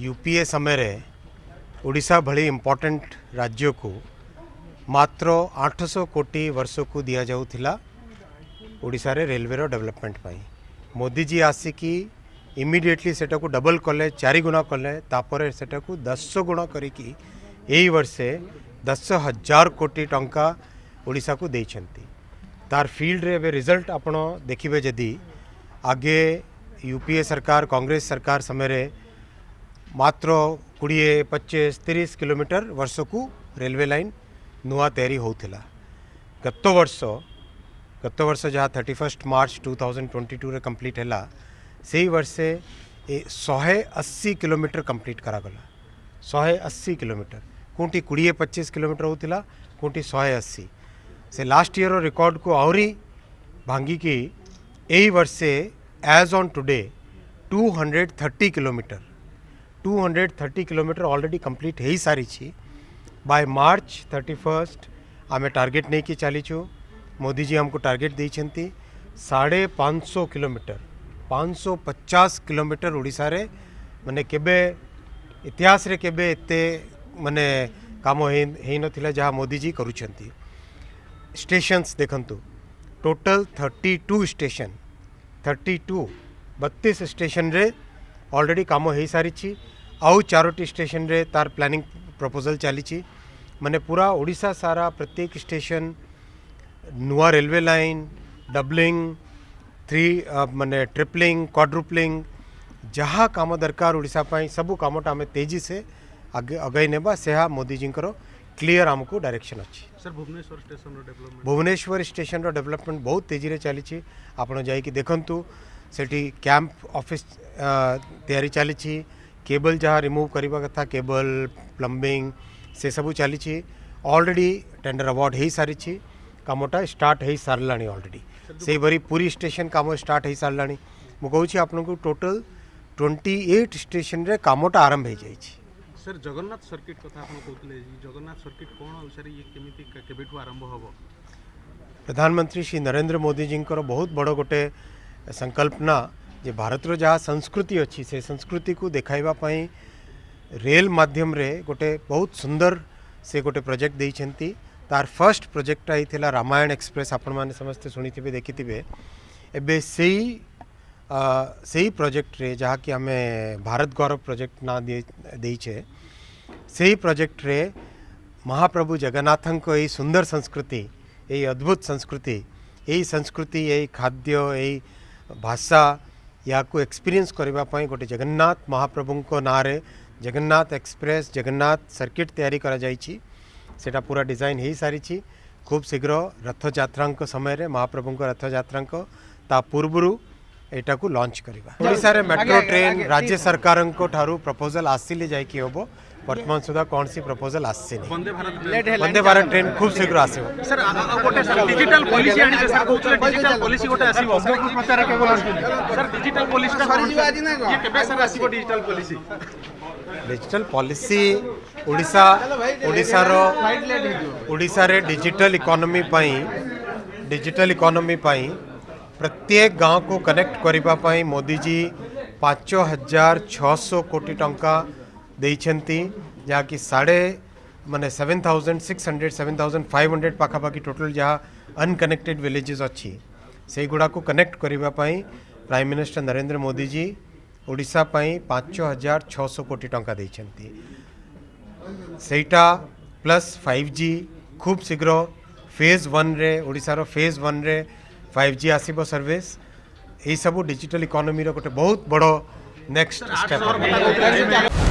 UPA समय Voda भम्पोर्टाट राज्य को मात्र आठ सौ कोटी वर्ष को दि जाऊारे रेलवे डेवलपमेंट पाई मोदी जी आसिकी इमिडिएटली से डबल कले चारिगुणा कलेपर से दस गुण करे दस हजार कोटी टंका ओडा को तार फील्ड रे रिजल्ट आपड़ देखिए जदि आगे यूपीए सरकार कांग्रेस सरकार समय रे मात्र कोड़े पचीस तीस किलोमीटर वर्ष को रेलवे लाइन नुआ तैयारी होता गत वर्ष गत वर्ष जहाँ thirty first March two thousand twenty two complete है से वर्षे शहे अस्सी कोमीटर कम्प्लीट करागला शहे अशी कोमीटर कौटी कोड़े पचीस कोमीटर होता कौटी शहे अशी से लास्ट इयर रिकॉर्ड को आहरी भांगिकी वर्षे as on today two hundred 230 kilometre two hundred thirty kilometre already complete हो सारी बाय मार्च थर्टी फर्स्ट आम टार्गेट नहीं कि चलीचु मोदी जी हमको टार्गेट दे साढ़े पाँच सौ किलोमीटर पाँच सौ पचास कोमीटर ओडा मैंने केबे इतिहास रे केबे इत्ते ना जहाँ मोदी जी करेसन्स देखु total thirty two station thirty two बतीस स्टेशन অলরেডি কাম হই সারি চি আউ চারোটি স্টেশন রে তার প্ল্যানিং প্রপোজাল চলি চি মানে পুরা ওড়িশা সারা প্রত্যেক স্টেশন নুয়া রেলওয়ে লাইন ডাবলিং থ্রি মানে ট্রিপলিং কোয়াড্রুপলিং জহা কাম দরকার ওড়িশা পাই সব কামটা মে তেজি সে আগাই নেবা সেবা মোদি জিংকর ক্লিয়ার আমকু ডাইরেকশন আছে স্যার ভুবনেশ্বর স্টেশন র ডেভেলপমেন্ট ভুবনেশ্বর স্টেশন র ডেভেলপমেন্ট বহুত তেজি রে চলি চি আপনো যাই কি দেখন্তু सेठी कैंप ऑफिस तैयारी चली केबल जहाँ रिमूव करने कथा केबल प्लम्बिंग से सब चली ऑलरेडी टेंडर अवार्ड हो सारी कमटा स्टार्ट हो सारा ऑलरेडी से पूरी स्टेशन कम स्टार्ट हो सारा मुझे आप टोटल ट्वेंटी एट स्टेशन रे कमटा आरंभ हो जाए सर जगन्नाथ सर्किट क्या कहते जगन्नाथ सर्किट कौन अनुसार ये के आरंभ हम प्रधानमंत्री श्री नरेन्द्र मोदी जी बहुत बड़ गोटे संकल्पना जे भारत जहाँ संस्कृति अच्छी से संस्कृति को देखापी रेल मध्यम रे गोटे बहुत सुंदर से गोटे प्रोजेक्ट देखते तार फर्स्ट प्रोजेक्ट आई रामायण एक्सप्रेस आपण मैंने समस्ते शुणी थे देखि थे एवं से से ही प्रोजेक्ट रे जहाँकि आम भारत गौरव प्रोजेक्ट ना दे से ही प्रोजेक्ट रे महाप्रभु जगन्नाथ सुंदर संस्कृति यही अद्भुत संस्कृति यही संस्कृति यही खाद्य भाषा या को एक्सपीरियंस करने गोटे जगन्नाथ महाप्रभु ना जगन्नाथ एक्सप्रेस जगन्नाथ सर्किट तैयारी सेटा पूरा डिजाइन हो सारी खूब शीघ्र रथ रथजात्रा समय महाप्रभु रथजात्रा ता पूर्वर यटा को लंच करवाशार मेट्रो ट्रेन राज्य सरकार को ठारू प्रपोजल आसिले जाब वर्तमान सुधा कौन सी प्रपोजल आसी वंदे भारत ट्रेन खूब शीघ्र आस डिजिटल पॉलिसी ओडिशा रे डिजिटल इकोनॉमी पई डिजिटल इकोनॉमी पई प्रत्येक गांव को कनेक्ट करने मोदी जी पांच 5600 कोटी टंका देखती जहाँकि साढ़े मानने seven thousand six hundred seven thousand five hundred पखापाखी टोटाल जहाँ अनकनेक्टेड भिलेजेस अच्छी से गुड़ाक कनेक्ट करने प्राइम मिनिस्टर नरेंद्र मोदी जी ओडापी पांच हजार छःश कोटी टाँचा देटा प्लस फाइव जि खूब शीघ्र फेज वन ओडार फेज वन फाइव जि आसब सर्विस यही सब डिजिटल इकोनोमी गोटे बहुत बड़ नेक्स्ट स्टेप